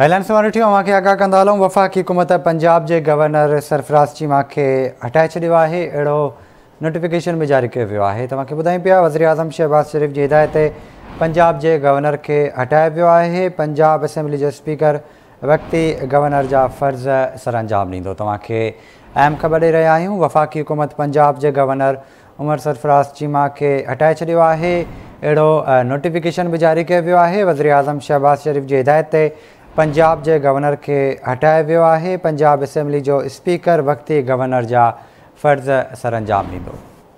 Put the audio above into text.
Helen समारिठी अवां खे आगाह कंदा हलूं वफ़ाक़ी हुकूमत पंजाब के गवर्नर सरफराज़ चीमा के हटा छॾियो आहे अहिड़ो नोटिफिकेशन बि जारी किया वियो आहे तव्हांखे ॿुधायूं पिया वज़ीर आज़म शहबाज़ शरीफ़ की हिदायत ते पंजाब जे गवर्नर के हटायो वो है पंजाब असेंबली के स्पीकर वक़्ती गवर्नर जहा फ़र्ज़ सर अंजाम ॾींदो तव्हांखे अहम ख़बर दे रहा आहियूं वफाक हुकूमत पंजाब के गवर्नर उमर सरफराज़ चीमा के हटाए छॾियो आहे अहिड़ो नोटिफिकेशन बि जारी कयो वियो आहे वज़ीर अजम शहबाज़ शरीफ़ जी हिदायत पंजाब के गवर्नर के हटाया वो है पंजाब असेंबली जो स्पीकर वक़्ती गवर्नर जा फ़र्ज़ सरंजाम दी